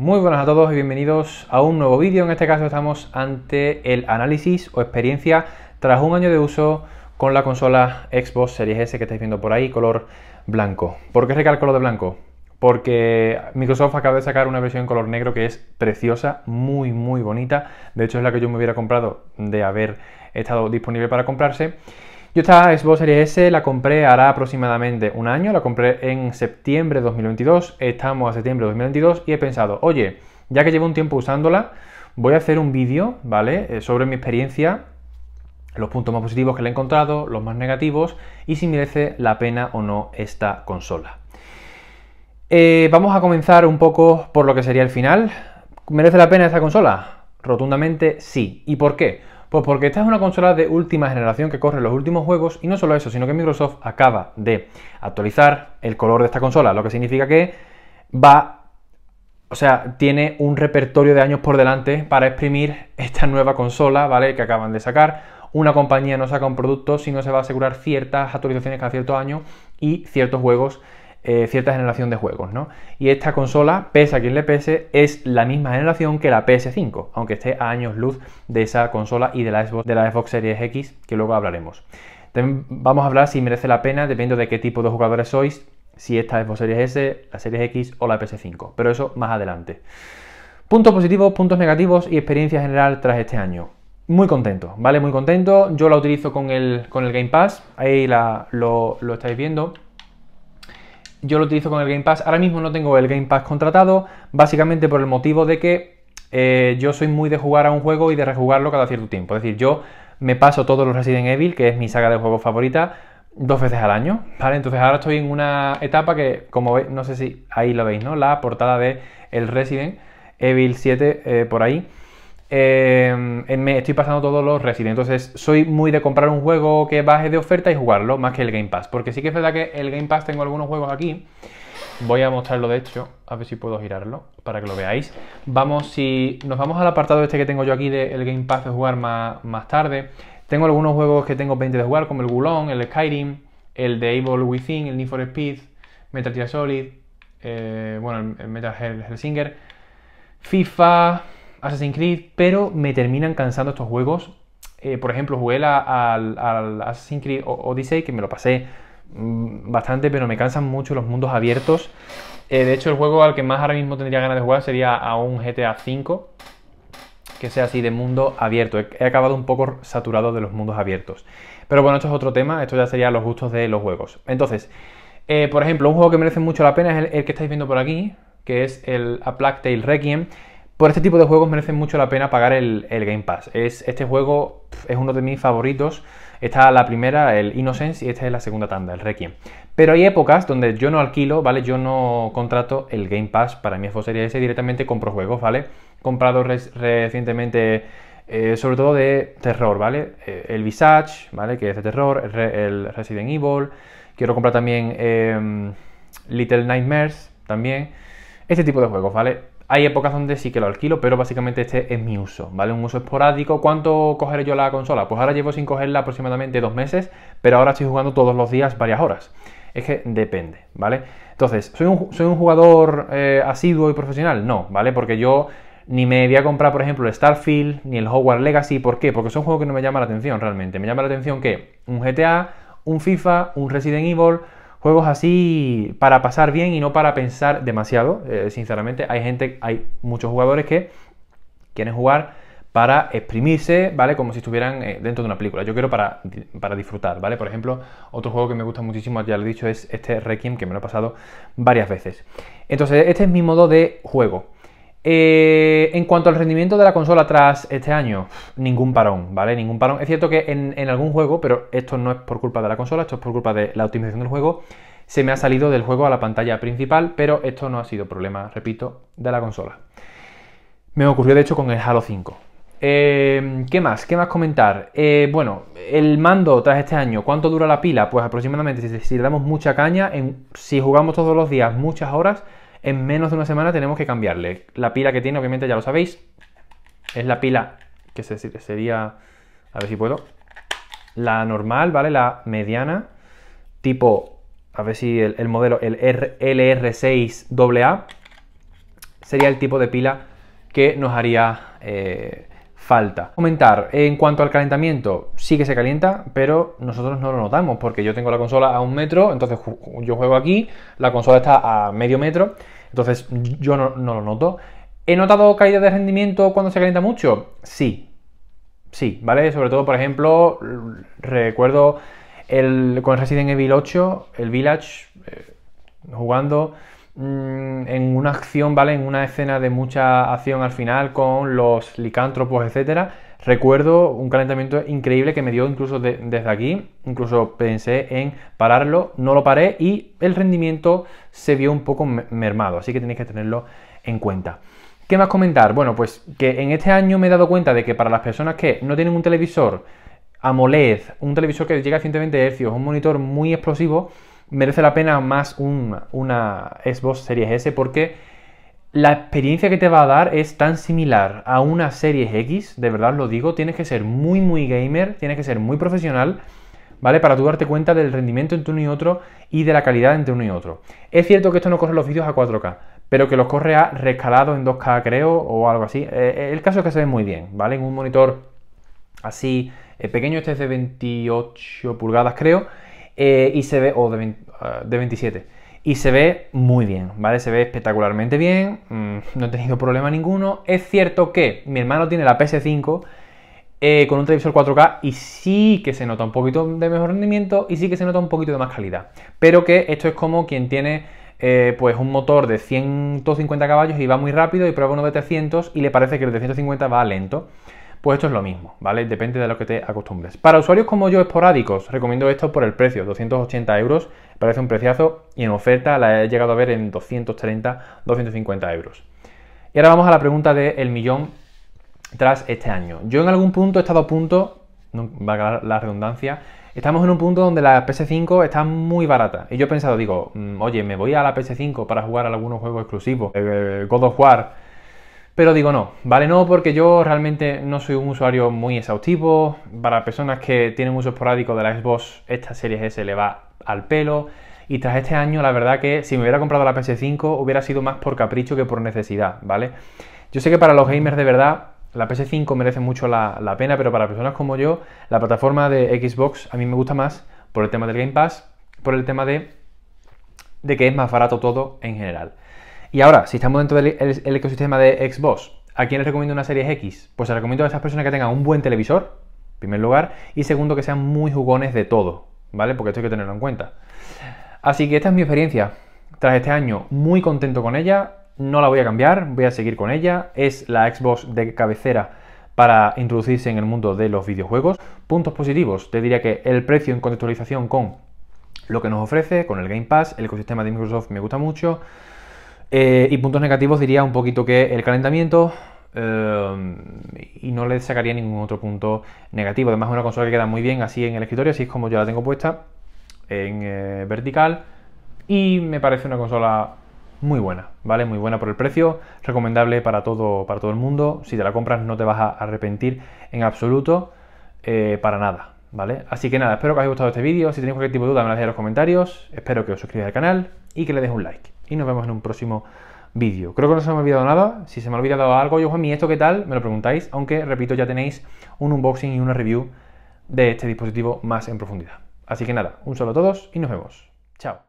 Muy buenas a todos y bienvenidos a un nuevo vídeo. En este caso estamos ante el análisis o experiencia tras un año de uso con la consola Xbox Series S que estáis viendo por ahí, color blanco. ¿Por qué recalco lo de blanco? Porque Microsoft acaba de sacar una versión en color negro que es preciosa, muy muy bonita. De hecho es la que yo me hubiera comprado de haber estado disponible para comprarse. Yo esta Xbox Series S la compré hará aproximadamente un año, la compré en septiembre de 2022, estamos a septiembre de 2022 y he pensado, oye, ya que llevo un tiempo usándola, voy a hacer un vídeo, ¿vale? Eh, sobre mi experiencia, los puntos más positivos que le he encontrado, los más negativos y si merece la pena o no esta consola. Eh, vamos a comenzar un poco por lo que sería el final. ¿Merece la pena esta consola? Rotundamente sí. ¿Y por qué? Pues porque esta es una consola de última generación que corre los últimos juegos y no solo eso, sino que Microsoft acaba de actualizar el color de esta consola, lo que significa que va o sea, tiene un repertorio de años por delante para exprimir esta nueva consola, ¿vale? Que acaban de sacar. Una compañía no saca un producto si no se va a asegurar ciertas actualizaciones cada cierto año y ciertos juegos eh, cierta generación de juegos, ¿no? Y esta consola, pese a quien le pese, es la misma generación que la PS5, aunque esté a años luz de esa consola y de la Xbox, de la Xbox Series X, que luego hablaremos. También vamos a hablar si merece la pena, dependiendo de qué tipo de jugadores sois, si esta Xbox Series S, la Series X o la PS5, pero eso más adelante. Puntos positivos, puntos negativos y experiencia general tras este año. Muy contento, ¿vale? Muy contento. Yo la utilizo con el, con el Game Pass, ahí lo, lo estáis viendo yo lo utilizo con el Game Pass. Ahora mismo no tengo el Game Pass contratado, básicamente por el motivo de que eh, yo soy muy de jugar a un juego y de rejugarlo cada cierto tiempo. Es decir, yo me paso todos los Resident Evil, que es mi saga de juegos favorita, dos veces al año, ¿vale? Entonces ahora estoy en una etapa que, como veis, no sé si ahí lo veis, ¿no? La portada de el Resident Evil 7 eh, por ahí. Em, me estoy pasando todos los Resident. Entonces, soy muy de comprar un juego que baje de oferta y jugarlo, más que el Game Pass. Porque sí que es verdad que el Game Pass tengo algunos juegos aquí. Voy a mostrarlo de hecho, a ver si puedo girarlo para que lo veáis. Vamos, si nos vamos al apartado este que tengo yo aquí del Game Pass de jugar más, más tarde. Tengo algunos juegos que tengo pendientes de jugar, como el Gulón, el Skyrim, el de Evil Within, el Need for Speed, Metal Gear Solid, eh, bueno, el Metal Singer FIFA, Assassin's Creed, pero me terminan cansando estos juegos. Eh, por ejemplo, jugué al, Assassin's Creed Odyssey, que me lo pasé mm, bastante, pero me cansan mucho los mundos abiertos. Eh, de hecho, el juego al que más ahora mismo tendría ganas de jugar sería a un GTA V, que sea así de mundo abierto. He, acabado un poco saturado de los mundos abiertos. Pero bueno, esto es otro tema, esto ya sería los gustos de los juegos. Entonces, eh, por ejemplo, un juego que merece mucho la pena es el, el que estáis viendo por aquí, que es el A Plague Tale Requiem, por este tipo de juegos merece mucho la pena pagar el, Game Pass. Es, este juego es uno de mis favoritos. está la primera, el Innocence, y esta es la segunda tanda, el Requiem. Pero hay épocas donde yo no alquilo, ¿vale? Yo no contrato el Game Pass para mi Xbox Series S, directamente compro juegos, ¿vale? Comprado recientemente, eh, sobre todo de terror, ¿vale? Eh, el Visage, ¿vale? Que es de terror, el, Resident Evil. Quiero comprar también em, Little Nightmares, también. Este tipo de juegos, ¿vale? Hay épocas donde sí que lo alquilo, pero básicamente este es mi uso, ¿vale? Un uso esporádico. ¿Cuánto cogeré yo la consola? Pues ahora llevo sin cogerla aproximadamente dos meses, pero ahora estoy jugando todos los días varias horas. Es que depende, ¿vale? Entonces, ¿soy un, soy un jugador eh, asiduo y profesional? No, ¿vale? Porque yo ni me voy a comprar, por ejemplo, el Starfield, ni el Hogwarts Legacy. ¿Por qué? Porque son juegos que no me llaman la atención realmente. Me llama la atención que un GTA, un FIFA, un Resident Evil, juegos así para pasar bien y no para pensar demasiado. Eh, sinceramente, hay gente, hay muchos jugadores que quieren jugar para exprimirse, ¿vale? Como si estuvieran eh, dentro de una película. Yo quiero para, para, disfrutar, ¿vale? Por ejemplo, otro juego que me gusta muchísimo, ya lo he dicho, es este Requiem, que me lo he pasado varias veces. Entonces, este es mi modo de juego. Eh, en cuanto al rendimiento de la consola tras este año, ningún parón, ¿vale? Ningún parón. Es cierto que en, algún juego, pero esto no es por culpa de la consola, esto es por culpa de la optimización del juego, se me ha salido del juego a la pantalla principal, pero esto no ha sido problema, repito, de la consola. Me ocurrió de hecho con el Halo 5. Eh, ¿Qué más? ¿Qué más comentar? Eh, bueno, el mando tras este año, ¿cuánto dura la pila? Pues aproximadamente, si, le damos mucha caña, si jugamos todos los días muchas horas, en menos de una semana tenemos que cambiarle. La pila que tiene, obviamente ya lo sabéis, es la pila que sería, a ver si puedo, la normal, ¿vale? La mediana, tipo, a ver si el, modelo, el LR6AA, sería el tipo de pila que nos haría eh, falta. Comentar, en cuanto al calentamiento, sí que se calienta, pero nosotros no lo notamos porque yo tengo la consola a un metro, entonces yo juego aquí, la consola está a medio metro, entonces yo no, lo noto. ¿He notado caída de rendimiento cuando se calienta mucho? Sí, sí, ¿vale? Sobre todo, por ejemplo, recuerdo el, con Resident Evil 8, el Village, eh, jugando... Mm, en una acción, ¿vale? En una escena de mucha acción al final con los licántropos, etcétera. Recuerdo un calentamiento increíble que me dio incluso desde aquí, incluso pensé en pararlo, no lo paré y el rendimiento se vio un poco mermado, así que tenéis que tenerlo en cuenta. ¿Qué más comentar? Bueno, pues que en este año me he dado cuenta de que para las personas que no tienen un televisor AMOLED, un televisor que llega a 120 Hz, un monitor muy explosivo, merece la pena más una Xbox Series S porque la experiencia que te va a dar es tan similar a una Series X, de verdad lo digo, tienes que ser muy, muy gamer, tienes que ser muy profesional, ¿vale? Para tú darte cuenta del rendimiento entre uno y otro y de la calidad entre uno y otro. Es cierto que esto no corre los vídeos a 4K, pero que los corre a rescalado en 2K, creo, o algo así. Eh, eh, el caso es que se ve muy bien, ¿vale? En un monitor así eh, pequeño, este es de 28 pulgadas, creo eh, y se ve, o de, 27, ah, y se ve muy bien, ¿vale? Se ve espectacularmente bien, mm, no he tenido problema ninguno. Es cierto que mi hermano tiene la PS5 eh, con un televisor 4K y sí que se nota un poquito de mejor rendimiento y sí que se nota un poquito de más calidad. Pero que esto es como quien tiene eh, pues un motor de 150 caballos y va muy rápido y prueba uno de 300 y le parece que el de 150 va lento. Pues esto es lo mismo, ¿vale? Depende de lo que te acostumbres. Para usuarios como yo esporádicos, recomiendo esto por el precio, 280 euros, parece un preciazo y en oferta la he llegado a ver en 230, 250 euros. Y ahora vamos a la pregunta del millón tras este año. Yo en algún punto he estado a punto, no, va quedar la redundancia, estamos en un punto donde la PS5 está muy barata. Y yo he pensado, digo, mm, oye, me voy a la PS5 para jugar algunos juegos exclusivos, eh, God of War, pero digo no, vale no porque yo realmente no soy un usuario muy exhaustivo. Para personas que tienen uso esporádico de la Xbox, esta serie S le va al pelo. Y tras este año, la verdad que si me hubiera comprado la PS5 hubiera sido más por capricho que por necesidad, ¿vale? Yo sé que para los gamers de verdad la PS5 merece mucho la, pena, pero para personas como yo, la plataforma de Xbox a mí me gusta más por el tema del Game Pass, por el tema de, de que es más barato todo en general. Y ahora, si estamos dentro del ecosistema de Xbox, ¿a quién les recomiendo una serie X? Pues les recomiendo a esas personas que tengan un buen televisor, en primer lugar, y segundo, que sean muy jugones de todo, ¿vale? Porque esto hay que tenerlo en cuenta. Así que esta es mi experiencia. Tras este año, muy contento con ella, no la voy a cambiar, voy a seguir con ella. Es la Xbox de cabecera para introducirse en el mundo de los videojuegos. Puntos positivos, te diría que el precio en contextualización con lo que nos ofrece, con el Game Pass, el ecosistema de Microsoft me gusta mucho. Eh, y puntos negativos diría un poquito que el calentamiento eh, y no le sacaría ningún otro punto negativo. Además es una consola que queda muy bien así en el escritorio, así es como yo la tengo puesta en eh, vertical y me parece una consola muy buena, ¿vale? Muy buena por el precio, recomendable para todo, para todo el mundo. Si te la compras no te vas a arrepentir en absoluto, para nada, ¿vale? Así que nada, espero que os haya gustado este vídeo. Si tenéis cualquier tipo de duda me la dejáis en los comentarios. Espero que os suscribáis al canal y que le deis un like y nos vemos en un próximo vídeo. Creo que no se me ha olvidado nada. Si se me ha olvidado algo, yo, Juanmi, ¿esto qué tal? Me lo preguntáis, aunque repito, ya tenéis un unboxing y una review de este dispositivo más en profundidad. Así que nada, un saludo a todos y nos vemos. Chao.